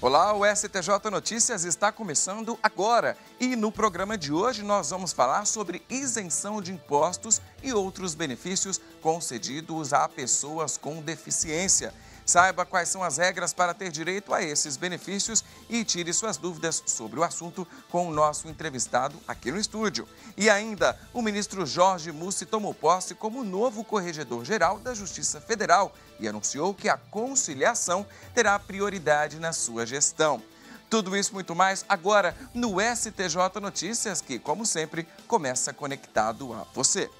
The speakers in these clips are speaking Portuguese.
Olá, o STJ Notícias está começando agora e no programa de hoje nós vamos falar sobre isenção de impostos e outros benefícios concedidos a pessoas com deficiência. Saiba quais são as regras para ter direito a esses benefícios e tire suas dúvidas sobre o assunto com o nosso entrevistado aqui no estúdio. E ainda, o ministro Jorge Mussi tomou posse como novo corregedor-geral da Justiça Federal e anunciou que a conciliação terá prioridade na sua gestão. Tudo isso muito mais agora no STJ Notícias, que, como sempre, começa conectado a você.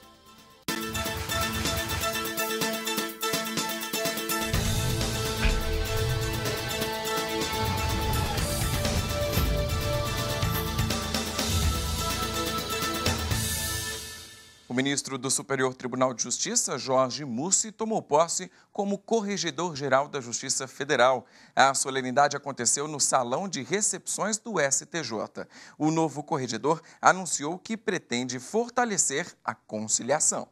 ministro do Superior Tribunal de Justiça, Jorge Mussi, tomou posse como Corregedor-Geral da Justiça Federal. A solenidade aconteceu no Salão de Recepções do STJ. O novo corregedor anunciou que pretende fortalecer a conciliação.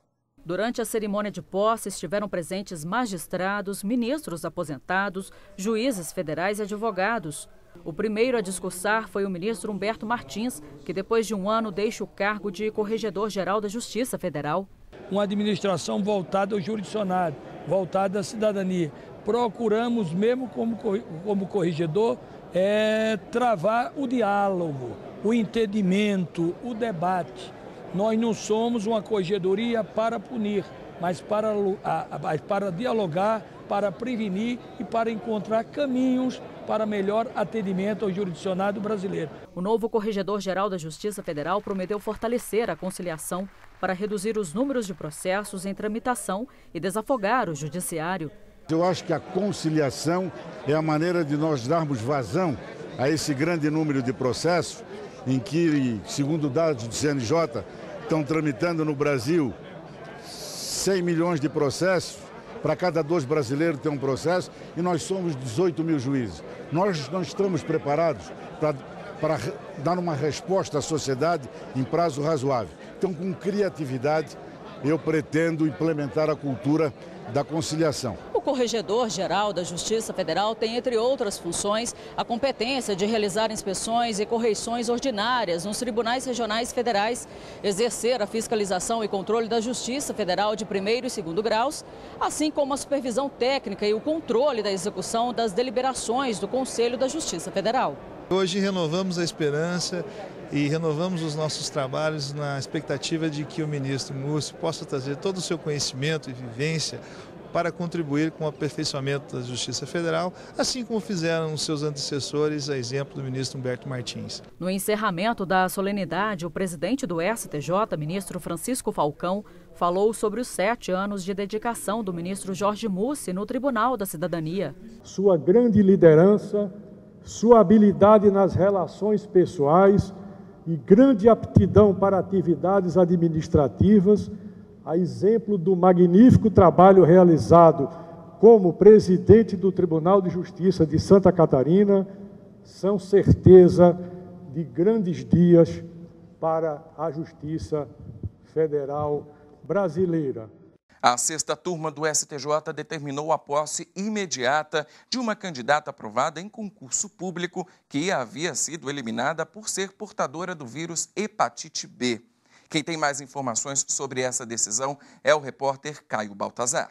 Durante a cerimônia de posse, estiveram presentes magistrados, ministros aposentados, juízes federais e advogados. O primeiro a discursar foi o ministro Humberto Martins, que depois de um ano deixa o cargo de Corregedor-Geral da Justiça Federal. Uma administração voltada ao jurisdicionário, voltada à cidadania. Procuramos, mesmo como, como corregedor, é, travar o diálogo, o entendimento, o debate. Nós não somos uma corregedoria para punir, mas para, para dialogar, para prevenir e para encontrar caminhos para melhor atendimento ao jurisdicionado brasileiro. O novo Corregedor-Geral da Justiça Federal prometeu fortalecer a conciliação para reduzir os números de processos em tramitação e desafogar o Judiciário. Eu acho que a conciliação é a maneira de nós darmos vazão a esse grande número de processos em que, segundo dados do CNJ, estão tramitando no Brasil 100 milhões de processos para cada dois brasileiros tem um processo e nós somos 18 mil juízes. Nós não estamos preparados para, para dar uma resposta à sociedade em prazo razoável. Então, com criatividade, eu pretendo implementar a cultura da conciliação. Corregedor-Geral da Justiça Federal tem, entre outras funções, a competência de realizar inspeções e correições ordinárias nos tribunais regionais federais, exercer a fiscalização e controle da Justiça Federal de primeiro e segundo graus, assim como a supervisão técnica e o controle da execução das deliberações do Conselho da Justiça Federal. Hoje renovamos a esperança e renovamos os nossos trabalhos na expectativa de que o ministro Múcio possa trazer todo o seu conhecimento e vivência para contribuir com o aperfeiçoamento da Justiça Federal, assim como fizeram seus antecessores, a exemplo do ministro Humberto Martins. No encerramento da solenidade, o presidente do STJ, ministro Francisco Falcão, falou sobre os sete anos de dedicação do ministro Jorge Mussi no Tribunal da Cidadania. Sua grande liderança, sua habilidade nas relações pessoais e grande aptidão para atividades administrativas a exemplo do magnífico trabalho realizado como presidente do Tribunal de Justiça de Santa Catarina, são certeza de grandes dias para a Justiça Federal Brasileira. A sexta turma do STJ determinou a posse imediata de uma candidata aprovada em concurso público que havia sido eliminada por ser portadora do vírus hepatite B. Quem tem mais informações sobre essa decisão é o repórter Caio Baltazar.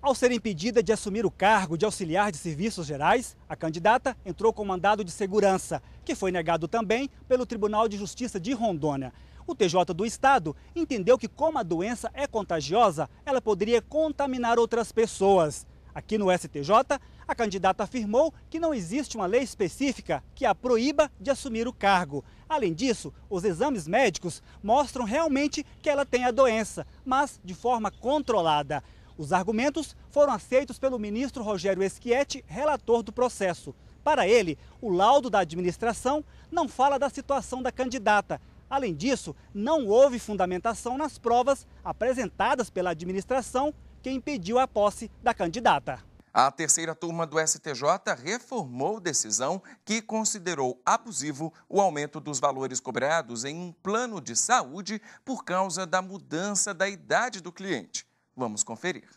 Ao ser impedida de assumir o cargo de auxiliar de serviços gerais, a candidata entrou com mandado de segurança, que foi negado também pelo Tribunal de Justiça de Rondônia. O TJ do Estado entendeu que, como a doença é contagiosa, ela poderia contaminar outras pessoas. Aqui no STJ, a candidata afirmou que não existe uma lei específica que a proíba de assumir o cargo. Além disso, os exames médicos mostram realmente que ela tem a doença, mas de forma controlada. Os argumentos foram aceitos pelo ministro Rogério Esquietti, relator do processo. Para ele, o laudo da administração não fala da situação da candidata, Além disso, não houve fundamentação nas provas apresentadas pela administração que impediu a posse da candidata. A terceira turma do STJ reformou decisão que considerou abusivo o aumento dos valores cobrados em um plano de saúde por causa da mudança da idade do cliente. Vamos conferir.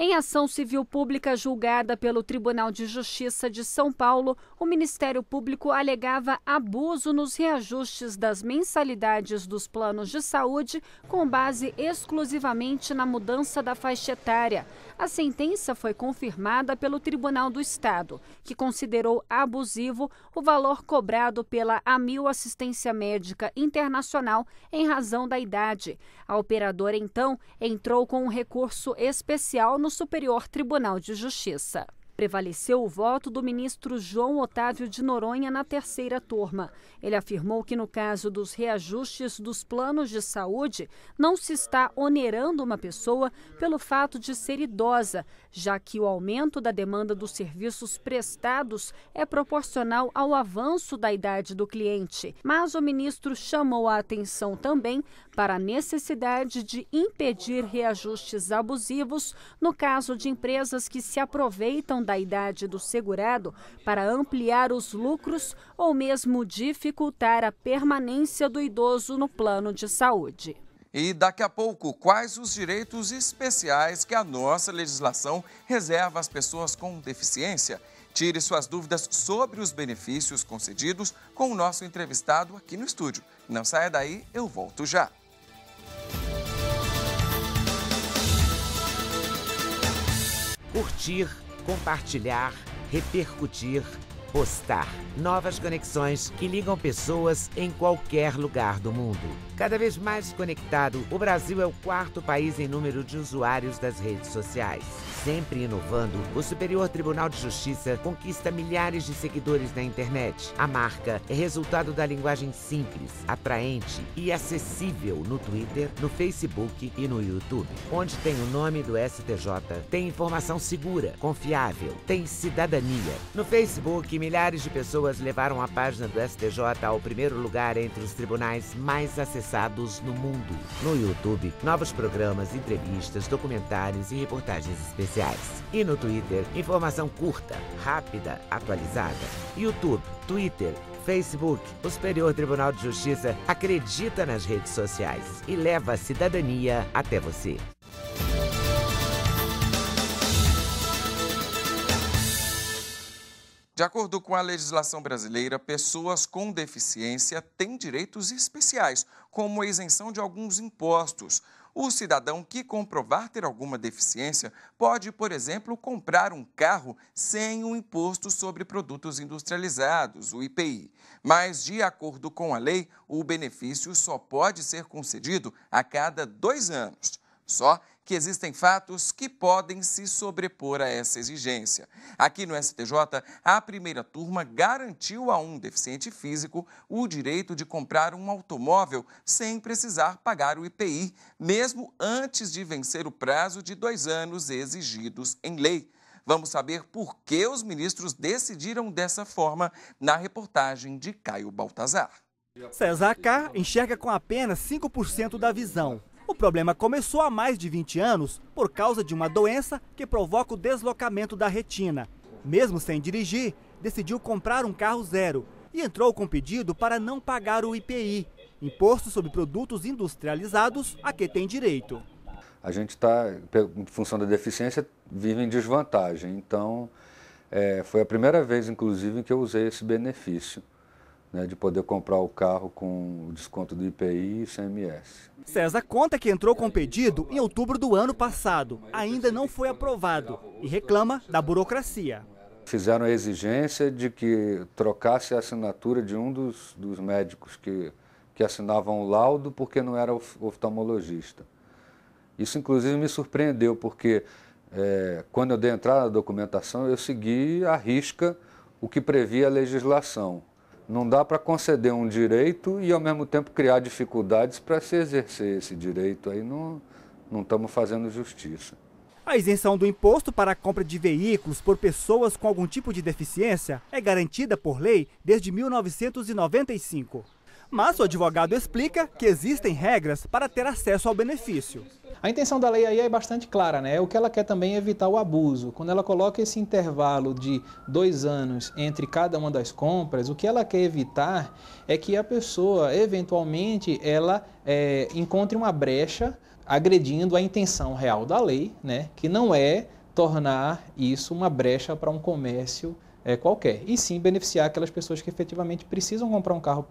Em ação civil pública julgada pelo Tribunal de Justiça de São Paulo, o Ministério Público alegava abuso nos reajustes das mensalidades dos planos de saúde com base exclusivamente na mudança da faixa etária. A sentença foi confirmada pelo Tribunal do Estado, que considerou abusivo o valor cobrado pela AMIL Assistência Médica Internacional em razão da idade. A operadora, então, entrou com um recurso especial no no Superior Tribunal de Justiça prevaleceu o voto do ministro João Otávio de Noronha na terceira turma. Ele afirmou que, no caso dos reajustes dos planos de saúde, não se está onerando uma pessoa pelo fato de ser idosa, já que o aumento da demanda dos serviços prestados é proporcional ao avanço da idade do cliente. Mas o ministro chamou a atenção também para a necessidade de impedir reajustes abusivos no caso de empresas que se aproveitam da idade do segurado para ampliar os lucros ou mesmo dificultar a permanência do idoso no plano de saúde. E daqui a pouco, quais os direitos especiais que a nossa legislação reserva às pessoas com deficiência? Tire suas dúvidas sobre os benefícios concedidos com o nosso entrevistado aqui no estúdio. Não saia daí, eu volto já. Curtir compartilhar, repercutir, postar. Novas conexões que ligam pessoas em qualquer lugar do mundo. Cada vez mais conectado, o Brasil é o quarto país em número de usuários das redes sociais sempre inovando, o Superior Tribunal de Justiça conquista milhares de seguidores na internet. A marca é resultado da linguagem simples, atraente e acessível no Twitter, no Facebook e no YouTube. Onde tem o nome do STJ, tem informação segura, confiável, tem cidadania. No Facebook, milhares de pessoas levaram a página do STJ ao primeiro lugar entre os tribunais mais acessados no mundo. No YouTube, novos programas, entrevistas, documentários e reportagens especiais e no Twitter, informação curta, rápida, atualizada. YouTube, Twitter, Facebook. O Superior Tribunal de Justiça acredita nas redes sociais e leva a cidadania até você. De acordo com a legislação brasileira, pessoas com deficiência têm direitos especiais, como a isenção de alguns impostos. O cidadão que comprovar ter alguma deficiência pode, por exemplo, comprar um carro sem o imposto sobre produtos industrializados, o IPI. Mas, de acordo com a lei, o benefício só pode ser concedido a cada dois anos. Só que existem fatos que podem se sobrepor a essa exigência. Aqui no STJ, a primeira turma garantiu a um deficiente físico o direito de comprar um automóvel sem precisar pagar o IPI, mesmo antes de vencer o prazo de dois anos exigidos em lei. Vamos saber por que os ministros decidiram dessa forma na reportagem de Caio Baltazar. César K enxerga com apenas 5% da visão. O problema começou há mais de 20 anos por causa de uma doença que provoca o deslocamento da retina. Mesmo sem dirigir, decidiu comprar um carro zero e entrou com pedido para não pagar o IPI, Imposto sobre Produtos Industrializados, a que tem direito. A gente está, em função da deficiência, vive em desvantagem. Então, é, foi a primeira vez, inclusive, que eu usei esse benefício né, de poder comprar o carro com desconto do IPI e CMS. César conta que entrou com o pedido em outubro do ano passado, ainda não foi aprovado e reclama da burocracia. Fizeram a exigência de que trocasse a assinatura de um dos, dos médicos que, que assinavam o laudo porque não era oftalmologista. Isso, inclusive, me surpreendeu, porque é, quando eu dei entrada na documentação, eu segui à risca o que previa a legislação. Não dá para conceder um direito e, ao mesmo tempo, criar dificuldades para se exercer esse direito. Aí não estamos fazendo justiça. A isenção do imposto para a compra de veículos por pessoas com algum tipo de deficiência é garantida por lei desde 1995. Mas o advogado explica que existem regras para ter acesso ao benefício. A intenção da lei aí é bastante clara, né? O que ela quer também é evitar o abuso. Quando ela coloca esse intervalo de dois anos entre cada uma das compras, o que ela quer evitar é que a pessoa, eventualmente, ela é, encontre uma brecha agredindo a intenção real da lei, né? Que não é tornar isso uma brecha para um comércio é, qualquer, e sim beneficiar aquelas pessoas que efetivamente precisam comprar um carro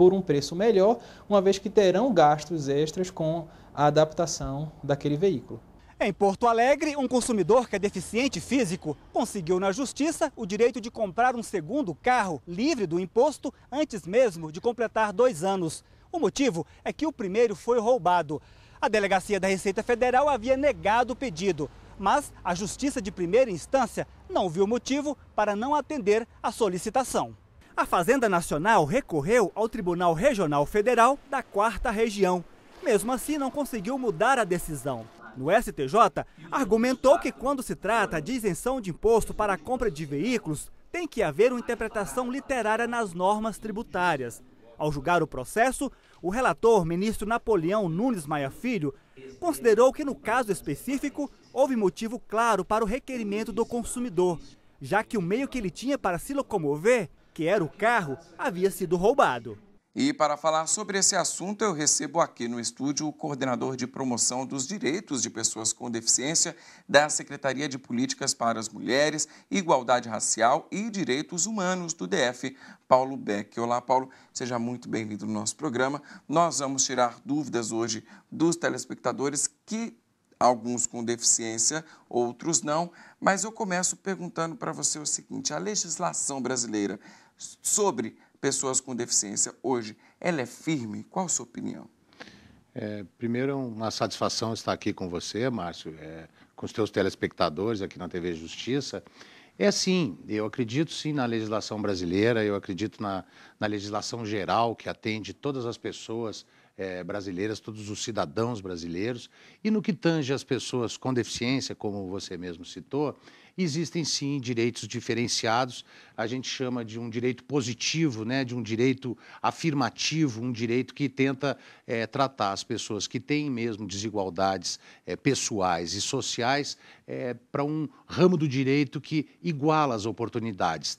por um preço melhor, uma vez que terão gastos extras com a adaptação daquele veículo. Em Porto Alegre, um consumidor que é deficiente físico conseguiu na justiça o direito de comprar um segundo carro livre do imposto antes mesmo de completar dois anos. O motivo é que o primeiro foi roubado. A delegacia da Receita Federal havia negado o pedido, mas a justiça de primeira instância não viu motivo para não atender a solicitação. A Fazenda Nacional recorreu ao Tribunal Regional Federal da Quarta Região. Mesmo assim, não conseguiu mudar a decisão. No STJ, argumentou que quando se trata de isenção de imposto para a compra de veículos, tem que haver uma interpretação literária nas normas tributárias. Ao julgar o processo, o relator, ministro Napoleão Nunes Maia Filho, considerou que no caso específico houve motivo claro para o requerimento do consumidor, já que o meio que ele tinha para se locomover que era o carro, havia sido roubado. E para falar sobre esse assunto, eu recebo aqui no estúdio o coordenador de promoção dos direitos de pessoas com deficiência da Secretaria de Políticas para as Mulheres, Igualdade Racial e Direitos Humanos do DF, Paulo Beck. Olá, Paulo, seja muito bem-vindo no nosso programa. Nós vamos tirar dúvidas hoje dos telespectadores que alguns com deficiência, outros não, mas eu começo perguntando para você o seguinte: a legislação brasileira sobre pessoas com deficiência hoje, ela é firme? Qual a sua opinião? É, primeiro, é uma satisfação estar aqui com você, Márcio, é, com os teus telespectadores aqui na TV Justiça. É sim, eu acredito sim na legislação brasileira, eu acredito na, na legislação geral que atende todas as pessoas é, brasileiras, todos os cidadãos brasileiros. E no que tange às pessoas com deficiência, como você mesmo citou, existem sim direitos diferenciados. A gente chama de um direito positivo, né, de um direito afirmativo, um direito que tenta é, tratar as pessoas que têm mesmo desigualdades é, pessoais e sociais é, eh, para um ramo do direito que iguala as oportunidades,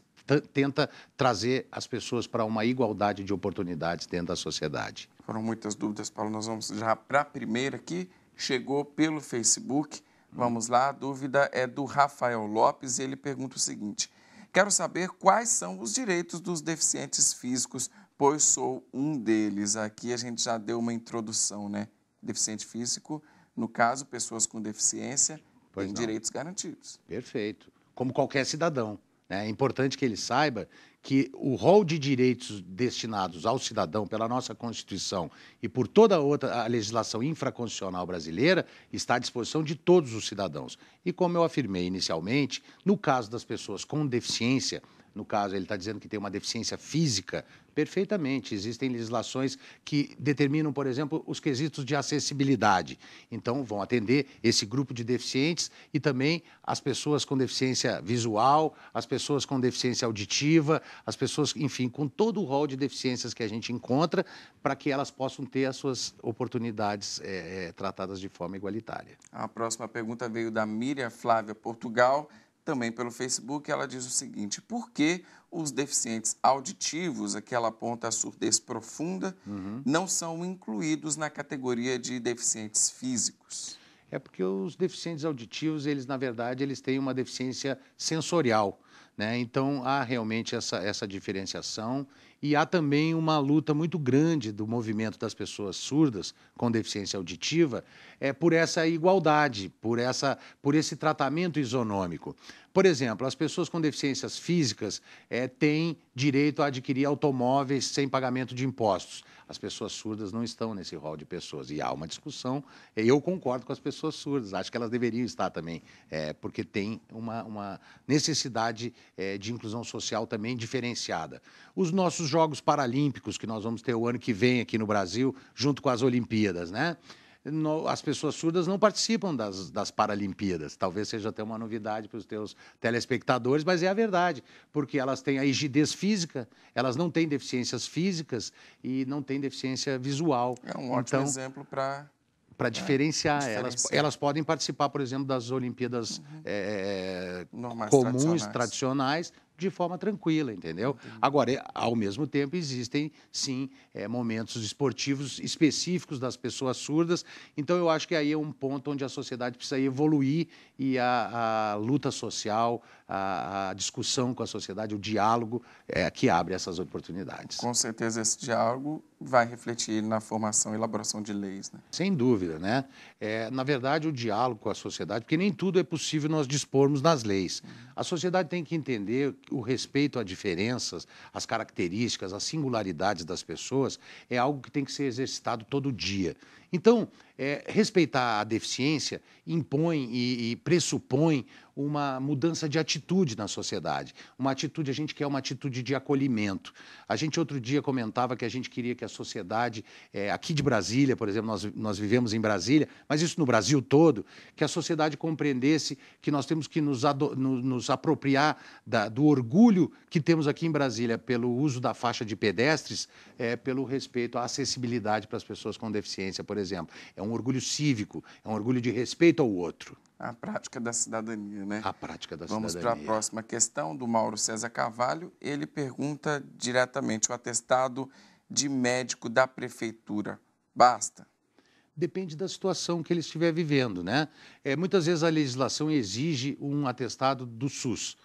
tenta trazer as pessoas para uma igualdade de oportunidades dentro da sociedade. Foram muitas dúvidas, Paulo. Nós vamos já para a primeira aqui. Chegou pelo Facebook Vamos lá, a dúvida é do Rafael Lopes e ele pergunta o seguinte: Quero saber quais são os direitos dos deficientes físicos, pois sou um deles. Aqui a gente já deu uma introdução, né? Deficiente físico, no caso, pessoas com deficiência, pois têm não. direitos garantidos. Perfeito. Como qualquer cidadão. Né? É importante que ele saiba que o rol de direitos destinados ao cidadão pela nossa Constituição e por toda outra a legislação infraconstitucional brasileira está à disposição de todos os cidadãos. E como eu afirmei inicialmente, no caso das pessoas com deficiência, no caso, ele está dizendo que tem uma deficiência física, perfeitamente. Existem legislações que determinam, por exemplo, os quesitos de acessibilidade. Então, vão atender esse grupo de deficientes e também as pessoas com deficiência visual, as pessoas com deficiência auditiva, as pessoas, enfim, com todo o rol de deficiências que a gente encontra, para que elas possam ter as suas oportunidades é, é, tratadas de forma igualitária. A próxima pergunta veio da Miriam Flávia Portugal também pelo Facebook, ela diz o seguinte: por que os deficientes auditivos, aquela aponta a surdez profunda, uhum. não são incluídos na categoria de deficientes físicos? É porque os deficientes auditivos, eles na verdade, eles têm uma deficiência sensorial. Né? Então, há realmente essa, essa diferenciação e há também uma luta muito grande do movimento das pessoas surdas com deficiência auditiva é por essa igualdade, por, essa, por esse tratamento isonômico. Por exemplo, as pessoas com deficiências físicas é, têm direito a adquirir automóveis sem pagamento de impostos. As pessoas surdas não estão nesse rol de pessoas. E há uma discussão. Eu concordo com as pessoas surdas. Acho que elas deveriam estar também, é, porque tem uma, uma necessidade é, de inclusão social também diferenciada. Os nossos Jogos Paralímpicos, que nós vamos ter o ano que vem aqui no Brasil, junto com as Olimpíadas, né? no, as pessoas surdas não participam das, das Paralimpíadas. Talvez seja até uma novidade para os teus telespectadores, mas é a verdade, porque elas têm a rigidez física, elas não têm deficiências físicas e não têm deficiência visual. É um ótimo então, exemplo para para né, diferenciar. É, elas, elas podem participar, por exemplo, das Olimpíadas uhum. é, comuns, tradicionais. tradicionais de forma tranquila, entendeu? Entendi. Agora, ao mesmo tempo, existem, sim, é, momentos esportivos específicos das pessoas surdas. Então, eu acho que aí é um ponto onde a sociedade precisa evoluir e a, a luta social, a, discussão com a sociedade, o diálogo é, que abre essas oportunidades. Com certeza esse diálogo vai refletir na formação e elaboração de leis, né? Sem dúvida, né? É, na verdade, o diálogo com a sociedade, porque nem tudo é possível nós dispormos nas leis. A sociedade tem que entender o respeito a diferenças, as características, as singularidades das pessoas é algo que tem que ser exercitado todo dia. Então, é, respeitar a deficiência impõe e, e, pressupõe uma mudança de atitude na sociedade. Uma atitude, a gente quer uma atitude de acolhimento. A gente outro dia comentava que a gente queria que a sociedade, é, aqui de Brasília, por exemplo, nós, nós vivemos em Brasília, mas isso no Brasil todo, que a sociedade compreendesse que nós temos que nos, ado, no, nos apropriar da, do orgulho que temos aqui em Brasília pelo uso da faixa de pedestres, é, pelo respeito à acessibilidade para as pessoas com deficiência, por exemplo exemplo. É um orgulho cívico, é um orgulho de respeito ao outro. A prática da cidadania, né? A prática da Vamos cidadania. Vamos para a próxima questão do Mauro César Carvalho. Ele pergunta diretamente: o atestado de médico da prefeitura basta? Depende da situação que ele estiver vivendo, né? É, muitas vezes a legislação exige um atestado do SUS.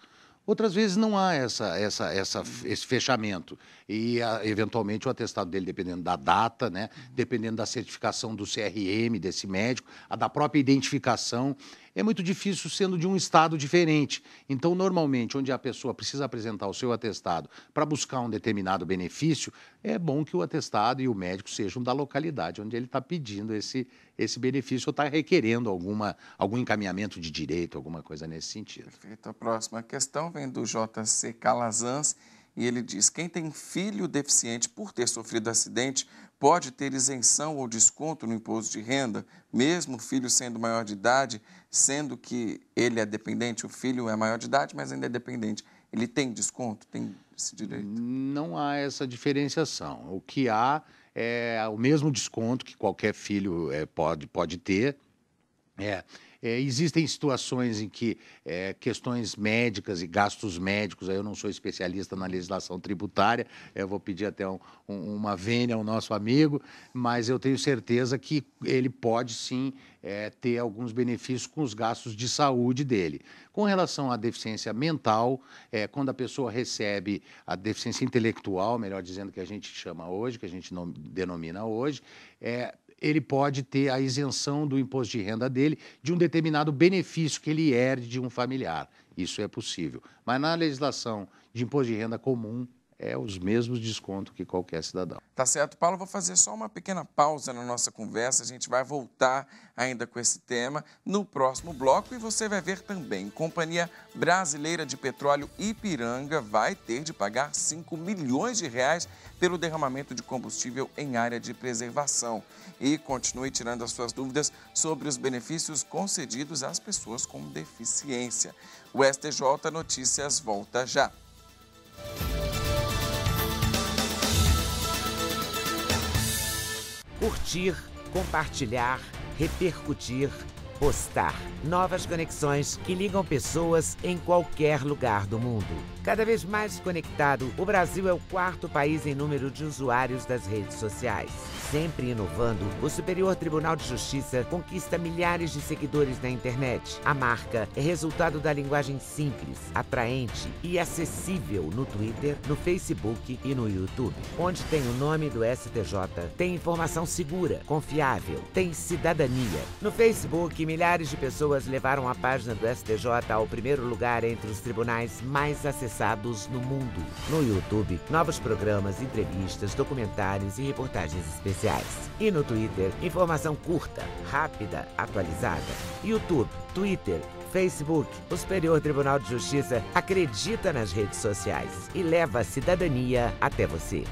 Outras vezes não há essa, essa, essa, esse fechamento e, a, ah, eventualmente, o atestado dele, dependendo da data, né? dependendo da certificação do CRM desse médico, a da própria identificação. É muito difícil sendo de um estado diferente. Então, normalmente, onde a pessoa precisa apresentar o seu atestado para buscar um determinado benefício, é bom que o atestado e o médico sejam da localidade onde ele está pedindo esse, esse benefício ou está requerendo alguma, algum encaminhamento de direito, alguma coisa nesse sentido. Perfeito. A próxima questão vem do JC Calazans. E ele diz: quem tem filho deficiente por ter sofrido acidente pode ter isenção ou desconto no imposto de renda, mesmo o filho sendo maior de idade, sendo que ele é dependente, o filho é maior de idade, mas ainda é dependente. Ele tem desconto? Tem esse direito? Não há essa diferenciação. O que há é o mesmo desconto que qualquer filho é, pode, pode ter. É, é, existem situações em que é, questões médicas e gastos médicos, eu não sou especialista na legislação tributária, eu vou pedir até um, um, uma vênia ao nosso amigo, mas eu tenho certeza que ele pode sim é, ter alguns benefícios com os gastos de saúde dele. Com relação à deficiência mental, é, quando a pessoa recebe a deficiência intelectual, melhor dizendo, que a gente chama hoje, que a gente denomina hoje, é, ele pode ter a isenção do imposto de renda dele de um determinado benefício que ele herde de um familiar. Isso é possível. Mas na legislação de imposto de renda comum, é os mesmos descontos que qualquer cidadão. Tá certo, Paulo. Vou fazer só uma pequena pausa na nossa conversa. A gente vai voltar ainda com esse tema no próximo bloco e você vai ver também. Companhia Brasileira de Petróleo Ipiranga vai ter de pagar 5 milhões de reais pelo derramamento de combustível em área de preservação. E continue tirando as suas dúvidas sobre os benefícios concedidos às pessoas com deficiência. O STJ Notícias volta já. curtir, compartilhar, repercutir, postar. Novas conexões que ligam pessoas em qualquer lugar do mundo. Cada vez mais conectado, o Brasil é o quarto país em número de usuários das redes sociais sempre inovando, o Superior Tribunal de Justiça conquista milhares de seguidores na internet. A marca é resultado da linguagem simples, atraente e acessível no Twitter, no Facebook e no YouTube. Onde tem o nome do STJ, tem informação segura, confiável, tem cidadania. No Facebook, milhares de pessoas levaram a página do STJ ao primeiro lugar entre os tribunais mais acessados no mundo. No YouTube, novos programas, entrevistas, documentários e reportagens especiais e no Twitter, informação curta, rápida, atualizada. YouTube, Twitter, Facebook. O Superior Tribunal de Justiça acredita nas redes sociais e leva a cidadania até você.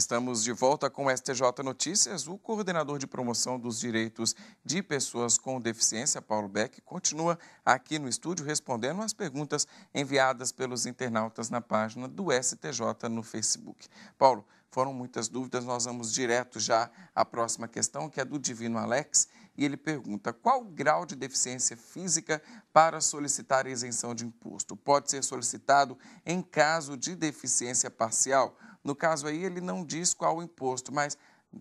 Estamos de volta com o STJ Notícias. O coordenador de promoção dos direitos de pessoas com deficiência, Paulo Beck, continua aqui no estúdio respondendo às perguntas enviadas pelos internautas na página do STJ no Facebook. Paulo, foram muitas dúvidas, nós vamos direto já à próxima questão, que é do Divino Alex, e ele pergunta: qual o grau de deficiência física para solicitar isenção de imposto? Pode ser solicitado em caso de deficiência parcial? No caso aí, ele não diz qual o imposto, mas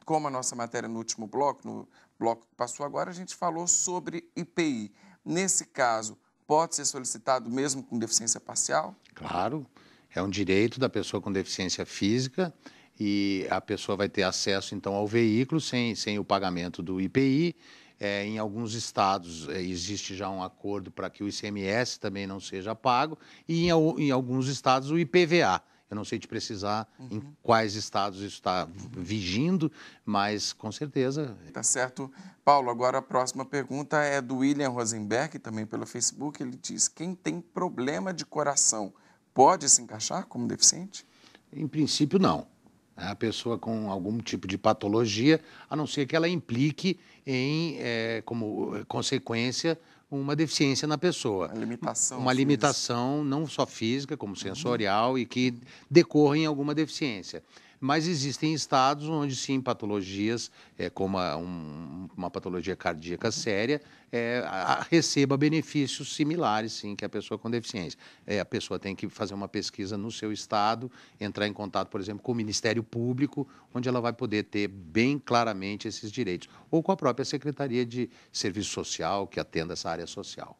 como a nossa matéria no último bloco, no bloco que passou agora, a gente falou sobre IPI. Nesse caso, pode ser solicitado mesmo com deficiência parcial? Claro, é um direito da pessoa com deficiência física e a pessoa vai ter acesso então ao veículo sem, sem o pagamento do IPI. É, em alguns estados é, existe já um acordo para que o ICMS também não seja pago e em, em alguns estados o IPVA. Eu não sei te precisar uhum. em quais estados isso está vigindo, mas com certeza. Tá certo. Paulo, agora a próxima pergunta é do William Rosenberg, também pelo Facebook. Ele diz: quem tem problema de coração pode se encaixar como deficiente? Em princípio, não é a pessoa com algum tipo de patologia, a não ser que ela implique em, é, como consequência, uma deficiência na pessoa. Uma limitação. Uma limitação não só física, como sensorial, uhum. e que decorre em alguma deficiência. Mas existem estados onde, sim, patologias, é, como a, um, uma patologia cardíaca séria, é, a, a, receba benefícios similares, sim, que a pessoa com deficiência. É, a pessoa tem que fazer uma pesquisa no seu estado, entrar em contato, por exemplo, com o Ministério Público, onde ela vai poder ter bem claramente esses direitos, ou com a própria Secretaria de Serviço Social, que atenda essa área social.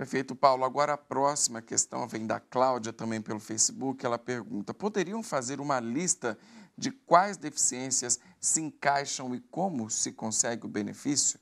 Prefeito Paulo, agora a próxima questão vem da Cláudia, também pelo Facebook. Ela pergunta: poderiam fazer uma lista de quais deficiências se encaixam e como se consegue o benefício?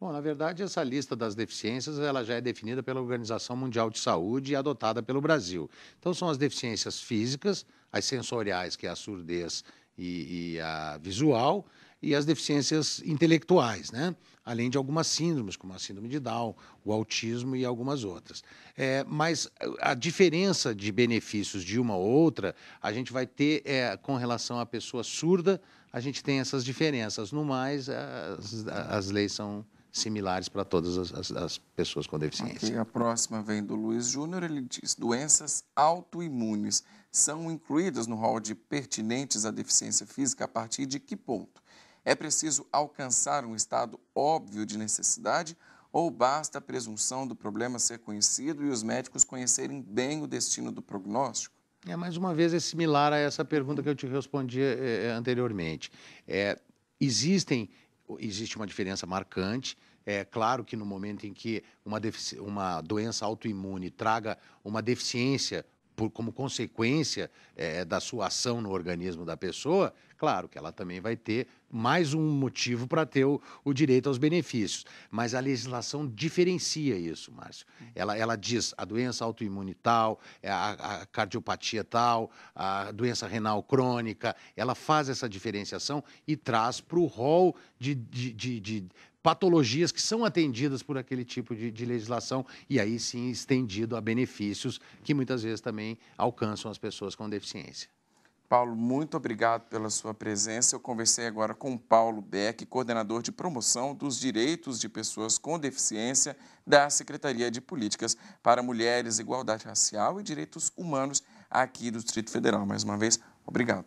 Bom, na verdade, essa lista das deficiências ela já é definida pela Organização Mundial de Saúde e adotada pelo Brasil. Então, são as deficiências físicas, as sensoriais, que é a surdez e, e a visual, e as deficiências intelectuais, né? além de algumas síndromes, como a síndrome de Down, o autismo e algumas outras. É, mas a diferença de benefícios de uma ou outra, a gente vai ter é, com relação à pessoa surda, a gente tem essas diferenças. No mais, as, as leis são similares para todas as, as, as, pessoas com deficiência. Okay, a próxima vem do Luiz Júnior, ele diz: doenças autoimunes são incluídas no rol de pertinentes à deficiência física a partir de que ponto? É preciso alcançar um estado óbvio de necessidade ou basta a presunção do problema ser conhecido e os médicos conhecerem bem o destino do prognóstico? É mais uma vez é similar a essa pergunta que eu te respondi é, anteriormente. É, existem, existe uma diferença marcante. É claro que no momento em que uma, uma doença autoimune traga uma deficiência por, como consequência é, da sua ação no organismo da pessoa, Claro que ela também vai ter mais um motivo para ter o, o, direito aos benefícios. Mas a legislação diferencia isso, Márcio. Ela, ela diz a doença autoimune tal, é a, a cardiopatia tal, a doença renal crônica. Ela faz essa diferenciação e traz para o rol de, de, de, de patologias que são atendidas por aquele tipo de, de, legislação e aí sim estendido a benefícios que muitas vezes também alcançam as pessoas com deficiência. Paulo, muito obrigado pela sua presença. Eu conversei agora com Paulo Beck, coordenador de promoção dos direitos de pessoas com deficiência da Secretaria de Políticas para Mulheres, Igualdade Racial e Direitos Humanos aqui do Distrito Federal. Mais uma vez, obrigado.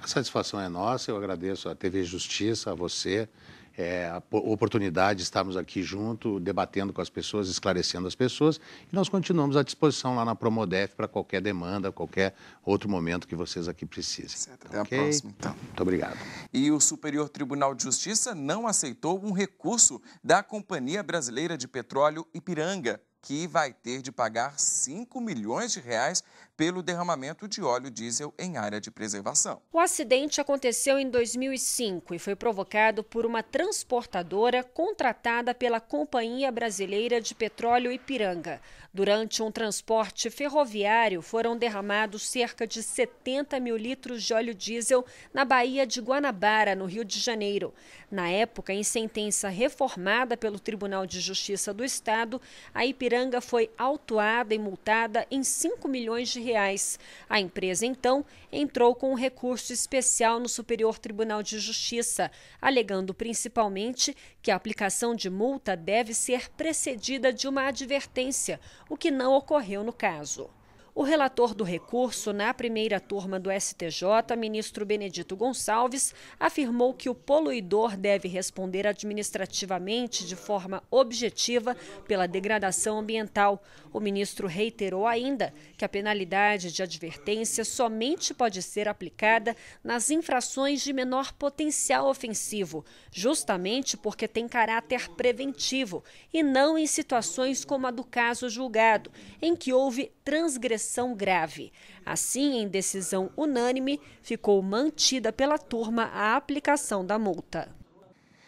A satisfação é nossa. Eu agradeço à TV Justiça, a você é, a oportunidade de estarmos aqui junto, debatendo com as pessoas, esclarecendo as pessoas. E nós continuamos à disposição lá na Promodef para qualquer demanda, qualquer outro momento que vocês aqui precisem. Certo. Até okay? a próxima, então. Muito obrigado. E o Superior Tribunal de Justiça não aceitou um recurso da Companhia Brasileira de Petróleo Ipiranga que vai ter de pagar 5 milhões de reais pelo derramamento de óleo diesel em área de preservação. O acidente aconteceu em 2005 e foi provocado por uma transportadora contratada pela Companhia Brasileira de Petróleo Ipiranga. Durante um transporte ferroviário, foram derramados cerca de 70 mil litros de óleo diesel na Baía de Guanabara, no Rio de Janeiro. Na época, em sentença reformada pelo Tribunal de Justiça do Estado, a Ipiranga foi autuada e multada em 5 milhões de reais reais. A empresa, então, entrou com um recurso especial no Superior Tribunal de Justiça, alegando principalmente que a aplicação de multa deve ser precedida de uma advertência, o que não ocorreu no caso. O relator do recurso na primeira turma do STJ, ministro Benedito Gonçalves, afirmou que o poluidor deve responder administrativamente de forma objetiva pela degradação ambiental. O ministro reiterou ainda que a penalidade de advertência somente pode ser aplicada nas infrações de menor potencial ofensivo, justamente porque tem caráter preventivo e não em situações como a do caso julgado, em que houve transgressão grave. Assim, em decisão unânime, ficou mantida pela turma a aplicação da multa.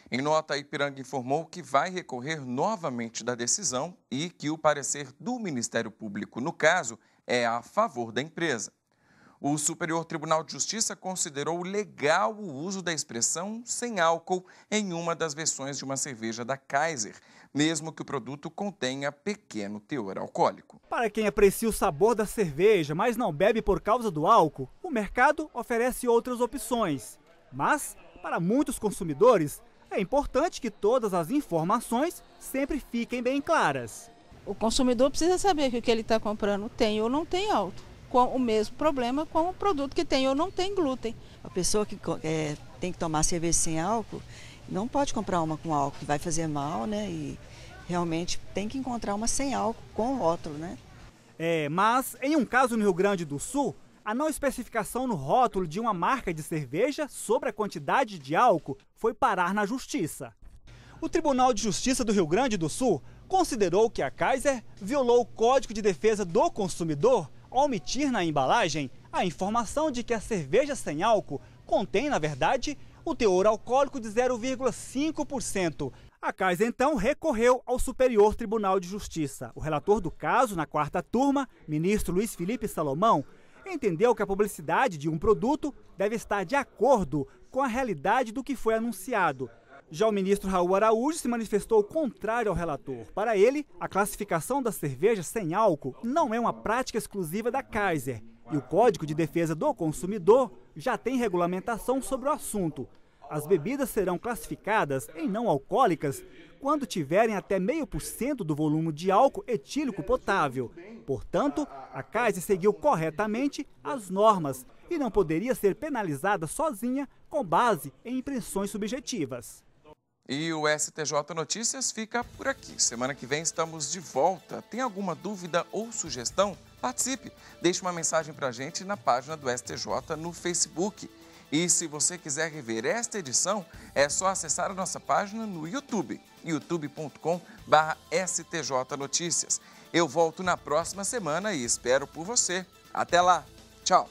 Em nota, a Ipiranga informou que vai recorrer novamente da decisão e que o parecer do Ministério Público, no caso, é a favor da empresa. O Superior Tribunal de Justiça considerou legal o uso da expressão sem álcool em uma das versões de uma cerveja da Kaiser, mesmo que o produto contenha pequeno teor alcoólico. Para quem aprecia o sabor da cerveja, mas não bebe por causa do álcool, o mercado oferece outras opções. Mas, para muitos consumidores, é importante que todas as informações sempre fiquem bem claras. O consumidor precisa saber que o que ele está comprando tem ou não tem álcool com o mesmo problema com o produto que tem ou não tem glúten. A pessoa que é, tem que tomar cerveja sem álcool não pode comprar uma com álcool, que vai fazer mal, né? E realmente tem que encontrar uma sem álcool com rótulo, né? É, mas em um caso no Rio Grande do Sul, a não especificação no rótulo de uma marca de cerveja sobre a quantidade de álcool foi parar na justiça. O Tribunal de Justiça do Rio Grande do Sul considerou que a Kaiser violou o Código de Defesa do Consumidor omitir na embalagem a informação de que a cerveja sem álcool contém, na verdade, o teor alcoólico de 0,5%. A Kaiser então recorreu ao Superior Tribunal de Justiça. O relator do caso, na quarta turma, ministro Luiz Felipe Salomão, entendeu que a publicidade de um produto deve estar de acordo com a realidade do que foi anunciado já o ministro Raul Araújo se manifestou contrário ao relator. Para ele, a classificação das cervejas sem álcool não é uma prática exclusiva da Kaiser. E o Código de Defesa do Consumidor já tem regulamentação sobre o assunto. As bebidas serão classificadas em não alcoólicas quando tiverem até 0,5% do volume de álcool etílico potável. Portanto, a Kaiser seguiu corretamente as normas e não poderia ser penalizada sozinha com base em impressões subjetivas. E o STJ Notícias fica por aqui. Semana que vem estamos de volta. Tem alguma dúvida ou sugestão? Participe! Deixe uma mensagem para a gente na página do STJ no Facebook. E se você quiser rever esta edição, é só acessar a nossa página no YouTube, youtube.com/stjnoticias. Eu volto na próxima semana e espero por você. Até lá. Tchau.